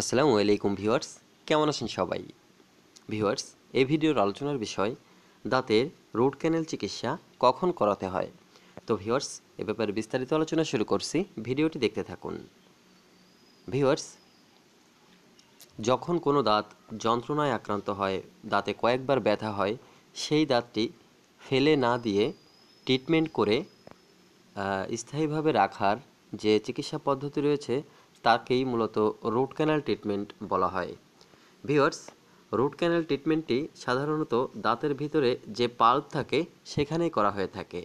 আসসালামু আলাইকুম ভিউয়ার্স কেমন আছেন সবাই ভিউয়ার্স এই ভিডিওর আলোচনার বিষয় দাঁতের রুট ক্যানেল চিকিৎসা কখন করাতে হয় তো ভিউয়ার্স এ ব্যাপারে বিস্তারিত আলোচনা শুরু করছি ভিডিওটি দেখতে থাকুন ভিউয়ার্স যখন কোনো দাঁত যন্ত্রণায় আক্রান্ত হয় দাঁতে কয়েকবার ব্যথা হয় সেই দাঁতটি ফেলে না দিয়ে ট্রিটমেন্ট করে স্থায়ীভাবে রাখার যে চিকিৎসা পদ্ধতি রয়েছে তাকেই মূলত রুট ক্যানাল ট্রিটমেন্ট বলা হয় ভিওর্স রুট ক্যানাল ট্রিটমেন্টটি সাধারণত দাঁতের ভিতরে যে পাল্প থাকে সেখানেই করা হয়ে থাকে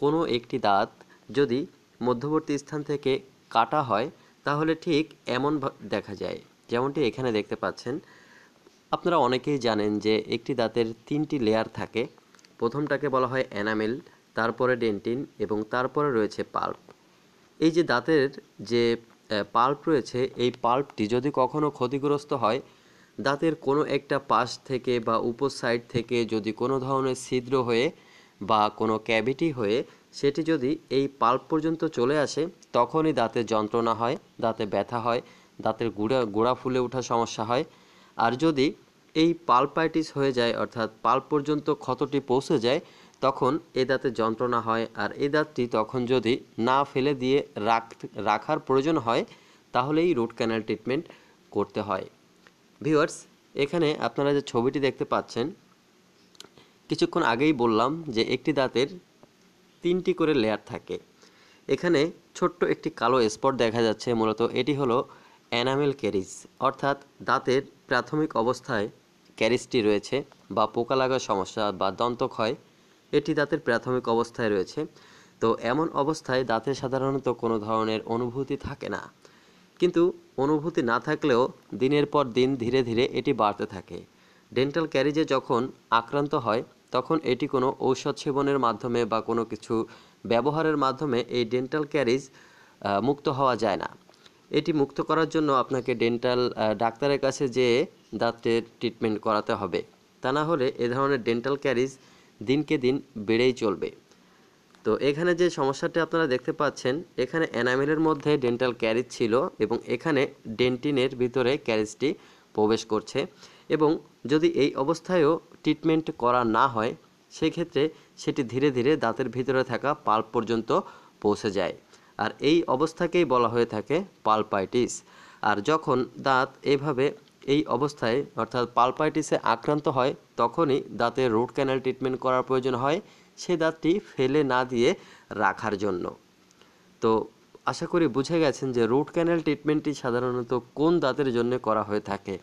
কোনো একটি দাঁত যদি মধ্যবর্তী স্থান থেকে কাটা হয় তাহলে ঠিক এমন দেখা যায় যেমনটি এখানে দেখতে পাচ্ছেন আপনারা অনেকেই জানেন যে একটি দাঁতের তিনটি লেয়ার থাকে প্রথমটাকে বলা হয় এনামেল তারপরে ডেন্টিন এবং তারপরে রয়েছে পাল্প এই যে দাঁতের যে পাল্প রয়েছে এই পাল্পটি যদি কখনও ক্ষতিগ্রস্ত হয় দাঁতের কোনো একটা পাশ থেকে বা উপর সাইড থেকে যদি কোনো ধরনের ছিদ্র হয়ে বা কোনো ক্যাভিটি হয়ে সেটি যদি এই পাল্প পর্যন্ত চলে আসে তখনই দাঁতের যন্ত্রণা হয় দাঁতে ব্যথা হয় দাঁতের গুড়া গোড়া ফুলে ওঠার সমস্যা হয় আর যদি এই পাল্পাইটিস হয়ে যায় অর্থাৎ পাল্প পর্যন্ত ক্ষতটি পৌঁছে যায় তখন এ দাঁতে যন্ত্রণা হয় আর এ দাঁতটি তখন যদি না ফেলে দিয়ে রাখার প্রয়োজন হয় তাহলেই রুট ক্যানাল ট্রিটমেন্ট করতে হয় ভিউয়ার্স এখানে আপনারা যে ছবিটি দেখতে পাচ্ছেন কিছুক্ষণ আগেই বললাম যে একটি দাঁতের তিনটি করে লেয়ার থাকে এখানে ছোট্ট একটি কালো স্পট দেখা যাচ্ছে মূলত এটি হলো অ্যানামেল ক্যারিজ অর্থাৎ দাঁতের প্রাথমিক অবস্থায় ক্যারিজটি রয়েছে বা পোকা লাগার সমস্যা বা দন্তক্ষয় এটি দাঁতের প্রাথমিক অবস্থায় রয়েছে তো এমন অবস্থায় দাঁতে সাধারণত কোনো ধরনের অনুভূতি থাকে না কিন্তু অনুভূতি না থাকলেও দিনের পর দিন ধীরে ধীরে এটি বাড়তে থাকে ডেন্টাল ক্যারিজে যখন আক্রান্ত হয় তখন এটি কোনো ঔষধ সেবনের মাধ্যমে বা কোনো কিছু ব্যবহারের মাধ্যমে এই ডেন্টাল ক্যারিজ মুক্ত হওয়া যায় না এটি মুক্ত করার জন্য আপনাকে ডেন্টাল ডাক্তারের কাছে যেয়ে দাঁতের ট্রিটমেন্ট করাতে হবে তা না হলে এ ধরনের ডেন্টাল ক্যারিজ দিনকে দিন বেড়েই চলবে তো এখানে যে সমস্যাটি আপনারা দেখতে পাচ্ছেন এখানে এনামেলের মধ্যে ডেন্টাল ক্যারিজ ছিল এবং এখানে ডেন্টিনের ভিতরে ক্যারিজটি প্রবেশ করছে এবং যদি এই অবস্থায়ও ট্রিটমেন্ট করা না হয় সেক্ষেত্রে সেটি ধীরে ধীরে দাঁতের ভিতরে থাকা পাল্প পর্যন্ত পৌঁছে যায় আর এই অবস্থাকেই বলা হয়ে থাকে পালপাইটিস আর যখন দাঁত এভাবে এই অবস্থায় অর্থাৎ পালপাইটিসে আক্রান্ত হয় তখনই দাঁতে রুট ক্যানাল ট্রিটমেন্ট করার প্রয়োজন হয় সে দাঁতটি ফেলে না দিয়ে রাখার জন্য তো আশা করি বুঝে গেছেন যে রুট ক্যানাল ট্রিটমেন্টটি সাধারণত কোন দাঁতের জন্য করা হয়ে থাকে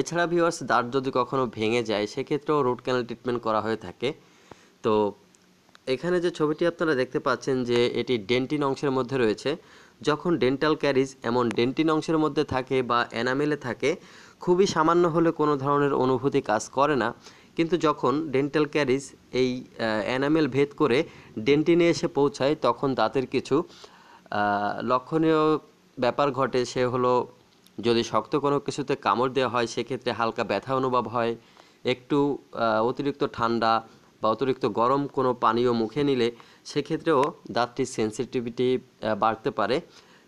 এছাড়া ভিওয়ার্স দাঁত যদি কখনো ভেঙে যায় সেক্ষেত্রেও রুট ক্যানাল ট্রিটমেন্ট করা হয়ে থাকে তো এখানে যে ছবিটি আপনারা দেখতে পাচ্ছেন যে এটি ডেন্টিন অংশের মধ্যে রয়েছে যখন ডেন্টাল ক্যারিজ এমন ডেন্টিন অংশের মধ্যে থাকে বা এনামেলে থাকে খুবই সামান্য হলে কোনো ধরনের অনুভূতি কাজ করে না কিন্তু যখন ডেন্টাল ক্যারিজ এই এনামেল ভেদ করে ডেন্টিনে এসে পৌঁছায় তখন দাঁতের কিছু লক্ষণীয় ব্যাপার ঘটে সে হলো যদি শক্ত কোনো কিছুতে কামড় দেওয়া হয় সেক্ষেত্রে হালকা ব্যথা অনুভব হয় একটু অতিরিক্ত ঠান্ডা বা অতিরিক্ত গরম কোনো পানীয় মুখে নিলে সেক্ষেত্রেও দাঁতটির সেন্সিটিভিটি বাড়তে পারে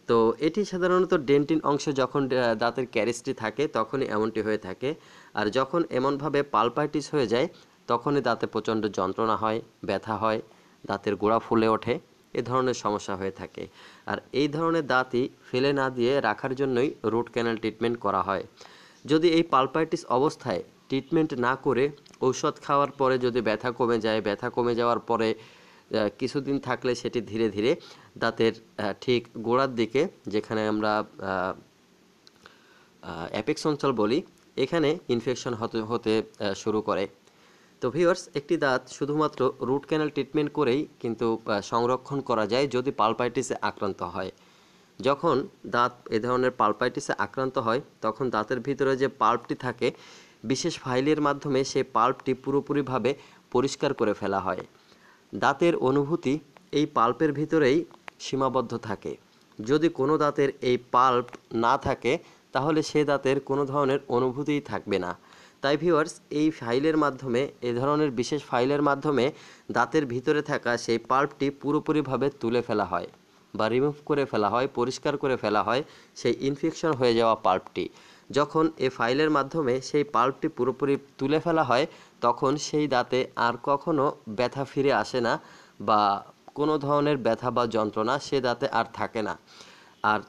তো এটি সাধারণত ডেন্টিন অংশে যখন দাঁতের ক্যারিসটি থাকে তখনই এমনটি হয়ে থাকে আর যখন এমনভাবে পালপাইটিস হয়ে যায় তখনই দাঁতে প্রচণ্ড যন্ত্রণা হয় ব্যথা হয় দাঁতের গোড়া ফুলে ওঠে এ ধরনের সমস্যা হয়ে থাকে আর এই ধরনের দাঁতই ফেলে না দিয়ে রাখার জন্যই রুট ক্যানাল ট্রিটমেন্ট করা হয় যদি এই পালপাইটিস অবস্থায় ট্রিটমেন্ট না করে ঔষধ খাওয়ার পরে যদি ব্যথা কমে যায় ব্যথা কমে যাওয়ার পরে কিছুদিন থাকলে সেটি ধীরে ধীরে দাঁতের ঠিক গোড়ার দিকে যেখানে আমরা অ্যাপেক্স অঞ্চল বলি এখানে ইনফেকশন হতে হতে শুরু করে তো ভিওর্স একটি দাঁত শুধুমাত্র রুট ক্যানাল ট্রিটমেন্ট করেই কিন্তু সংরক্ষণ করা যায় যদি পালপাইটিসে আক্রান্ত হয় যখন দাঁত এ ধরনের পালপাইটিসে আক্রান্ত হয় তখন দাঁতের ভিতরে যে পাল্পটি থাকে বিশেষ ফাইলের মাধ্যমে সে পাল্পটি পুরোপুরিভাবে পরিষ্কার করে ফেলা হয় দাঁতের অনুভূতি এই পাল্পের ভিতরেই সীমাবদ্ধ থাকে যদি কোনো দাঁতের এই পাল্প না থাকে তাহলে সে দাঁতের কোনো ধরনের অনুভূতিই থাকবে না তাই ভিওয়ার্স এই ফাইলের মাধ্যমে এ ধরনের বিশেষ ফাইলের মাধ্যমে দাঁতের ভিতরে থাকা সেই পাল্পটি পুরোপুরিভাবে তুলে ফেলা হয় বা রিমুভ করে ফেলা হয় পরিষ্কার করে ফেলা হয় সেই ইনফেকশন হয়ে যাওয়া পাল্পটি যখন এ ফাইলের মাধ্যমে সেই পাল্পটি পুরোপুরি তুলে ফেলা হয় তখন সেই দাঁতে আর কখনো ব্যথা ফিরে আসে না বা কোনো ধরনের ব্যথা বা যন্ত্রণা সে দাঁতে আর থাকে না আর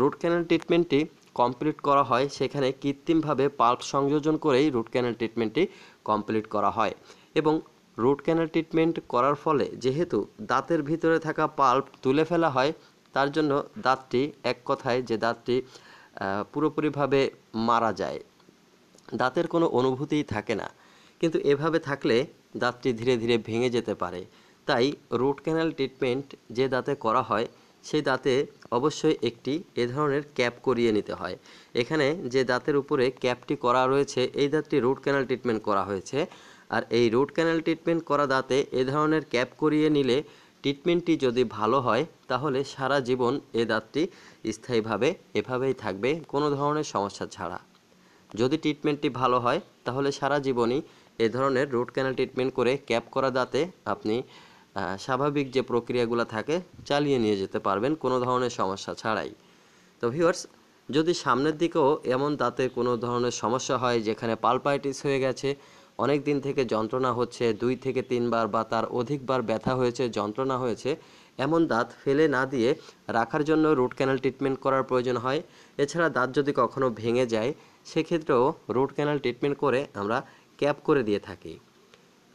রুট ক্যানেল ট্রিটমেন্টটি কমপ্লিট করা হয় সেখানে কৃত্রিমভাবে পাল্প সংযোজন করেই রুট ক্যানেল ট্রিটমেন্টটি কমপ্লিট করা হয় এবং রুট ক্যানেল ট্রিটমেন্ট করার ফলে যেহেতু দাঁতের ভিতরে থাকা পাল্প তুলে ফেলা হয় তার জন্য দাঁতটি এক কথায় যে দাঁতটি পুরোপুরিভাবে মারা যায় দাঁতের কোনো অনুভূতিই থাকে না কিন্তু এভাবে থাকলে দাঁতটি ধীরে ধীরে ভেঙে যেতে পারে তাই রুট ক্যানাল ট্রিটমেন্ট যে দাঁতে করা হয় সেই দাঁতে অবশ্যই একটি এ ধরনের ক্যাপ করিয়ে নিতে হয় এখানে যে দাঁতের উপরে ক্যাপটি করা রয়েছে এই দাঁতটি রুট ক্যানাল ট্রিটমেন্ট করা হয়েছে আর এই রুট ক্যানাল ট্রিটমেন্ট করা দাঁতে এ ধরনের ক্যাপ করিয়ে নিলে ট্রিটমেন্টটি যদি ভালো হয় তাহলে সারা জীবন এ দাঁতটি স্থায়ীভাবে এভাবেই থাকবে কোনো ধরনের সমস্যা ছাড়া যদি ট্রিটমেন্টটি ভালো হয় তাহলে সারা জীবনই এ ধরনের রুট ক্যানাল ট্রিটমেন্ট করে ক্যাপ করা দাঁতে আপনি স্বাভাবিক যে প্রক্রিয়াগুলো থাকে চালিয়ে নিয়ে যেতে পারবেন কোনো ধরনের সমস্যা ছাড়াই তো ভিউয়ার্স যদি সামনের দিকেও এমন দাঁতের কোনো ধরনের সমস্যা হয় যেখানে পালপাইটিস হয়ে গেছে অনেক দিন থেকে যন্ত্রণা হচ্ছে দুই থেকে তিনবার বা তার অধিকবার ব্যথা হয়েছে যন্ত্রণা হয়েছে এমন দাঁত ফেলে না দিয়ে রাখার জন্য রুট ক্যানাল ট্রিটমেন্ট করার প্রয়োজন হয় এছাড়া দাঁত যদি কখনো ভেঙে যায় সেক্ষেত্রেও রুট ক্যানাল ট্রিটমেন্ট করে আমরা ক্যাপ করে দিয়ে থাকি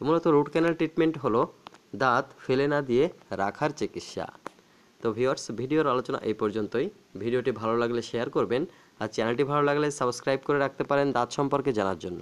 মূলত রুট ক্যানাল ট্রিটমেন্ট হলো দাঁত ফেলে না দিয়ে রাখার চিকিৎসা তো ভিওর্স ভিডিওর আলোচনা এই পর্যন্তই ভিডিওটি ভালো লাগলে শেয়ার করবেন আর চ্যানেলটি ভালো লাগলে সাবস্ক্রাইব করে রাখতে পারেন দাঁত সম্পর্কে জানার জন্য